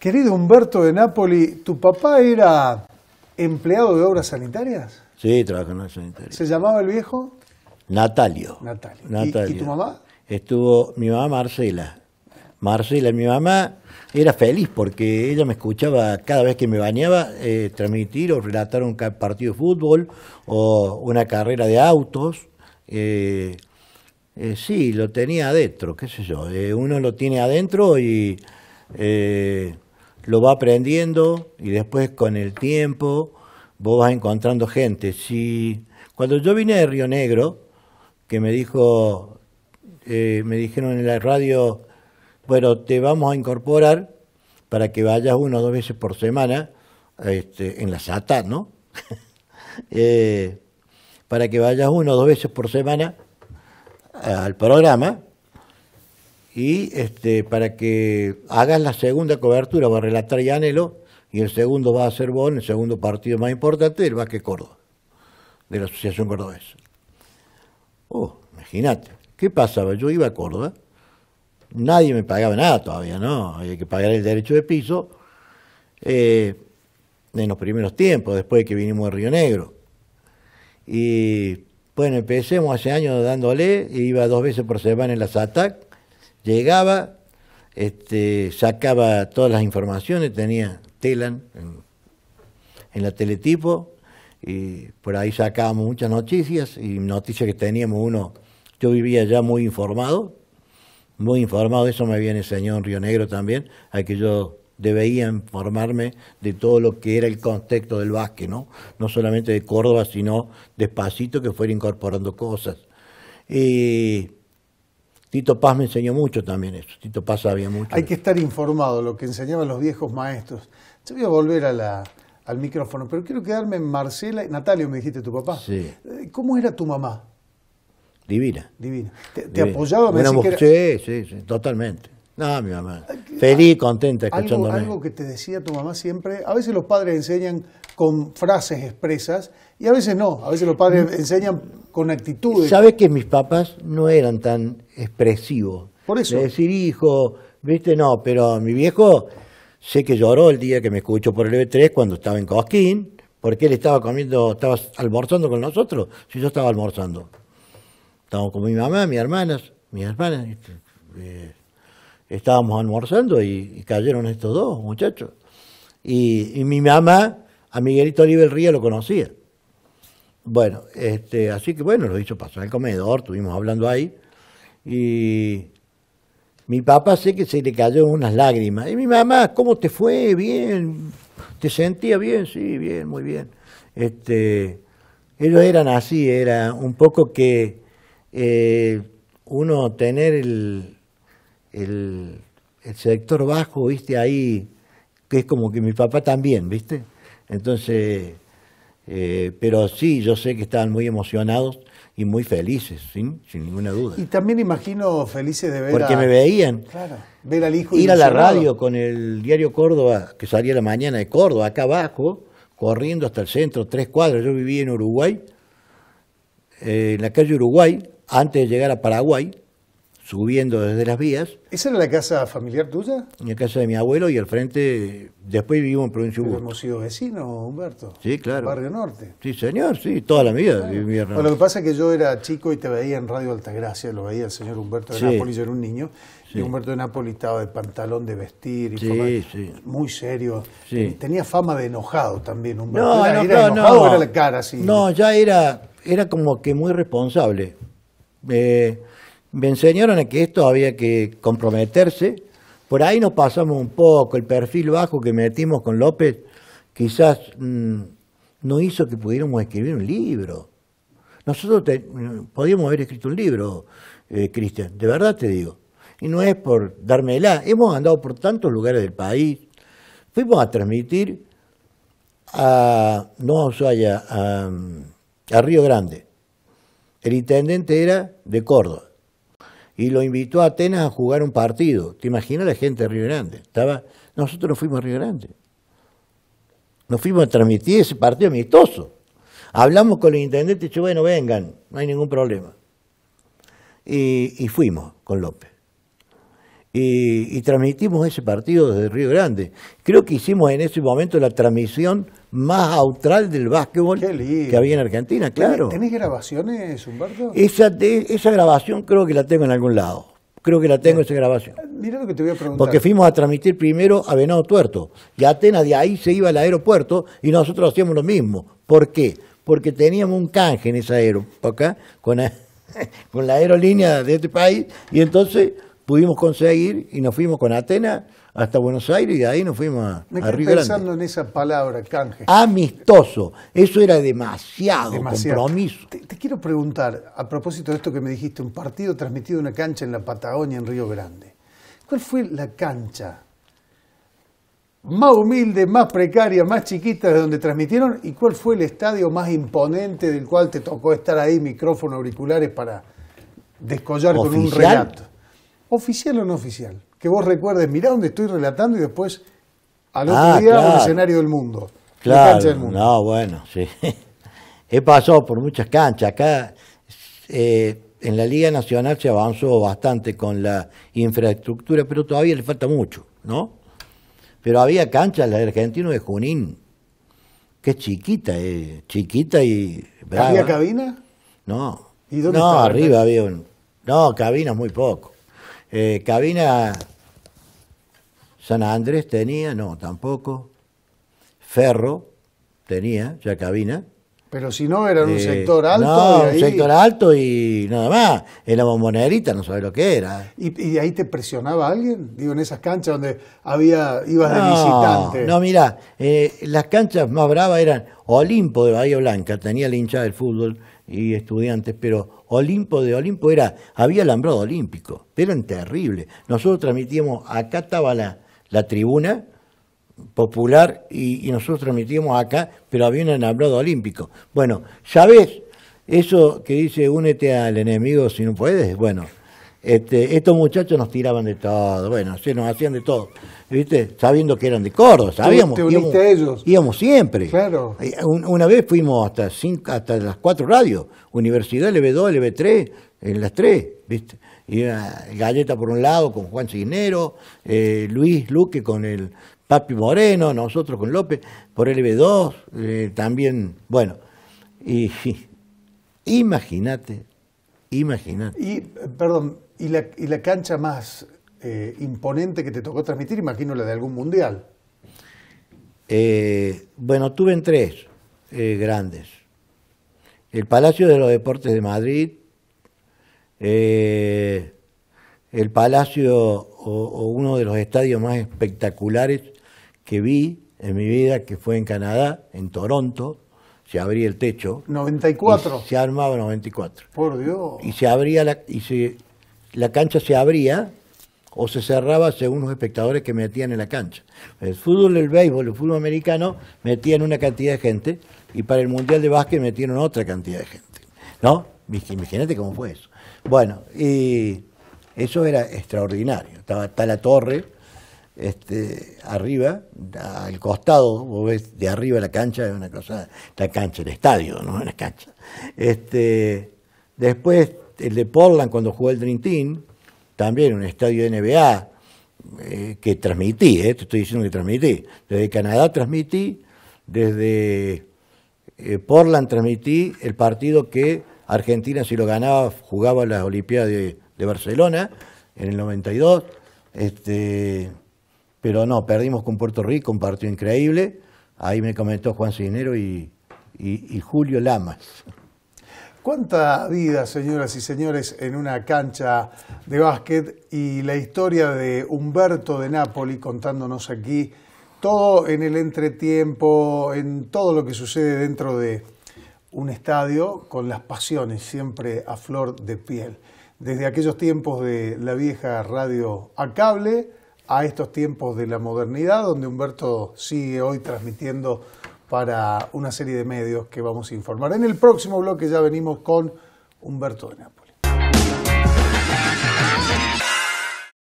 Querido Humberto de Nápoli, ¿tu papá era empleado de obras sanitarias? Sí, trabajó en obras sanitarias. ¿Se llamaba el viejo? Natalio. Natalio. ¿Y, tu mamá? Estuvo mi mamá Marcela. Marcela, mi mamá era feliz porque ella me escuchaba cada vez que me bañaba eh, transmitir o relatar un partido de fútbol o una carrera de autos. Eh, eh, sí, lo tenía adentro, qué sé yo. uno lo tiene adentro y lo va aprendiendo y después con el tiempo vos vas encontrando gente. Si, cuando yo vine de Río Negro, que me dijo, eh, me dijeron en la radio, bueno, te vamos a incorporar para que vayas uno o dos veces por semana este, en la SATA, ¿no? Eh, para que vayas uno o dos veces por semana al programa y este, para que hagas la segunda cobertura, va a relatar Yanelo, y el segundo va a ser Bon, el segundo partido más importante del Vaque Córdoba, de la Asociación Cordobesa. Oh, imagínate, ¿qué pasaba? Yo iba a Córdoba, nadie me pagaba nada todavía, ¿no? Había que pagar el derecho de piso eh, en los primeros tiempos, después de que vinimos de Río Negro. Y bueno, empecemos hace años dándole, iba dos veces por semana en las ATAC. Llegaba, este, sacaba todas las informaciones, tenía Telan en, la teletipo, y por ahí sacábamos muchas noticias, y noticias que teníamos uno, yo vivía ya muy informado, muy informado, eso me viene enseñado en Río Negro también, a que yo debía informarme de todo lo que era el contexto del básquet, ¿no? No solamente de Córdoba, sino despacito que fuera incorporando cosas. Y eh, Tito Paz me enseñó mucho también eso. Tito Paz sabía mucho. Hay que estar informado, lo que enseñaban los viejos maestros. Yo voy a volver al micrófono, pero quiero quedarme en Marcela. Natalio, me dijiste tu papá. Sí. Eh, ¿Cómo era tu mamá? Divina. Divina. ¿Te, apoyaba? Me Sí, sí, sí, totalmente. No, mi mamá. Ah, Feliz, ah, contenta escuchándome. Algo, algo que te decía tu mamá siempre. A veces los padres enseñan con frases expresas y a veces no. A veces los padres mm. enseñan con actitudes. ¿Sabes que mis papás no eran tan expresivo. Por eso. De decir, hijo, viste, no, pero mi viejo sé que lloró el día que me escuchó por el B3 e cuando estaba en Cosquín, porque él estaba comiendo, estaba almorzando con nosotros, si yo estaba almorzando. Estábamos con mi mamá, mis hermanas, mis hermanas, este, eh, estábamos almorzando y, cayeron estos dos muchachos. Y, mi mamá, a Miguelito Oliver Ría lo conocía. Bueno, este, así que bueno, lo hizo pasar al comedor, estuvimos hablando ahí. Y mi papá sé que se le cayó unas lágrimas. Y mi mamá, ¿cómo te fue? Bien. ¿Te sentía bien? Sí, bien, muy bien. Este, ellos eran así, era un poco que eh, uno tener el, el, sector bajo, viste, ahí, que es como que mi papá también, viste. Entonces, eh, pero sí, yo sé que estaban muy emocionados y muy felices, sin, ninguna duda. Y también imagino felices de ver Porque me veían. Claro, Ir a la radio con el diario Córdoba, que salía la mañana de Córdoba, acá abajo, corriendo hasta el centro, tres cuadras. Yo vivía en Uruguay, eh, en la calle Uruguay, antes de llegar a Paraguay subiendo desde las vías. ¿Esa era la casa familiar tuya? la casa de mi abuelo y al frente, después vivimos en Provincia Pero Hemos sido vecinos, Humberto. Sí, claro. Barrio Norte. Sí, señor, sí, toda la vida Lo que pasa es que yo era chico y te veía en Radio Altagracia, lo veía el señor Humberto de Nápoles, yo era un niño, y Humberto de Nápoles estaba de pantalón de vestir, y muy serio. Tenía fama de enojado también, Humberto. No, era, no. cara No, ya era, era como que muy responsable. Eh, me enseñaron a que esto había que comprometerse. Por ahí nos pasamos un poco, el perfil bajo que metimos con López quizás mm, no hizo que pudiéramos escribir un libro. Nosotros podíamos haber escrito un libro, eh, Cristian, de verdad te digo. Y no es por dármela, hemos andado por tantos lugares del país, fuimos a transmitir a, no a mm, Río Grande. El intendente era de Córdoba y lo invitó a Atenas a jugar un partido. ¿Te imaginas la gente de Río Grande? Estaba, nosotros no fuimos a Río Grande. Nos fuimos a transmitir ese partido amistoso. Hablamos con el intendente y dijimos bueno, vengan, no hay ningún problema. Y, y fuimos con López y, transmitimos ese partido desde Río Grande. Creo que hicimos en ese momento la transmisión más austral del básquetbol que había en Argentina, claro. ¿Tenés grabaciones, Humberto? Esa, esa grabación creo que la tengo en algún lado. Creo que la tengo esa grabación. Ah, mira lo que te voy a preguntar. Porque fuimos a transmitir primero a Venado Tuerto. Y Atenas de ahí se iba al aeropuerto y nosotros hacíamos lo mismo. ¿Por qué? Porque teníamos un canje en esa aeropuerto con, con la aerolínea de este país y entonces pudimos conseguir y nos fuimos con Atenas hasta Buenos Aires y de ahí nos fuimos a, Me pensando en esa palabra, canje. Amistoso. Eso era demasiado, compromiso. Te, quiero preguntar, a propósito de esto que me dijiste, un partido transmitido en una cancha en la Patagonia, en Río Grande. ¿Cuál fue la cancha más humilde, más precaria, más chiquita de donde transmitieron? ¿Y cuál fue el estadio más imponente del cual te tocó estar ahí, micrófono, auriculares, para descollar con un relato? oficial o no oficial, que vos recuerdes, mirá donde estoy relatando y después al otro ah, día un escenario del mundo. Claro, cancha del mundo. no, bueno, sí. He pasado por muchas canchas. Acá eh, en la Liga Nacional se avanzó bastante con la infraestructura, pero todavía le falta mucho, ¿no? Pero había canchas, la de Argentino de Junín, que es chiquita, eh, chiquita y... ¿Había cabina? No. ¿Y dónde no, arriba había No, cabina muy poco. Eh, cabina San Andrés tenía, no, tampoco. Ferro tenía ya cabina. Pero si no, era un eh, sector alto. No, un sector alto y nada más. era bombonerita no sabía lo que era. ¿Y, ahí te presionaba alguien? Digo, en esas canchas donde había ibas de visitante. No, mira eh, las canchas más bravas eran Olimpo de Bahía Blanca, tenía la hincha del fútbol y estudiantes, pero Olimpo de Olimpo era, había alambrado olímpico, eran terribles. Nosotros transmitíamos, acá estaba la, la tribuna popular y, nosotros transmitíamos acá, pero había un alambrado olímpico. Bueno, ves, eso que dice únete al enemigo si no puedes? Bueno, este, estos muchachos nos tiraban de todo, bueno, se nos hacían de todo, ¿viste? Sabiendo que eran de Córdoba, sabíamos. Te íbamos, ellos. Íbamos siempre. Claro. Una vez fuimos hasta cinco, hasta las cuatro radios, Universidad LB2, LB3, en las tres, ¿viste? y ah, Galleta por un lado con Juan Cisnero, eh, Luis Luque con el Papi Moreno, nosotros con López, por LB2, eh, también, bueno. Y imagínate, imagínate. Y, perdón, y la, cancha más eh, imponente que te tocó transmitir, imagino la de algún mundial. Eh, bueno, tuve en tres eh, grandes. El Palacio de los Deportes de Madrid, el Palacio o, uno de los estadios más espectaculares que vi en mi vida, que fue en Canadá, en Toronto, se abría el techo. 94. se armaba 94. Por Dios. Y se abría la, la cancha se abría o se cerraba según los espectadores que metían en la cancha. El fútbol, el béisbol, el fútbol americano metían una cantidad de gente y para el Mundial de Básquet metieron otra cantidad de gente. ¿No? Imagínate cómo fue eso. Bueno, y eso era extraordinario. Estaba, está la torre este, arriba, al costado, vos ves de arriba la cancha, es una cosa, la cancha, el estadio, ¿no? La cancha. Este, después el de Portland cuando jugó el Dream Team, también un estadio de NBA eh, que transmití, eh, te estoy diciendo que transmití. Desde Canadá transmití, desde eh, Portland transmití el partido que Argentina, si lo ganaba, jugaba las Olimpiadas de, Barcelona en el 92. Este, pero no, perdimos con Puerto Rico, un partido increíble. Ahí me comentó Juan Sinero y Julio Lamas. ¿Cuánta vida, señoras y señores, en una cancha de básquet y la historia de Humberto de Nápoli contándonos aquí todo en el entretiempo, en todo lo que sucede dentro de un estadio con las pasiones siempre a flor de piel? Desde aquellos tiempos de la vieja radio a cable a estos tiempos de la modernidad, donde Humberto sigue hoy transmitiendo para una serie de medios que vamos a informar. En el próximo bloque ya venimos con Humberto de Nápoles.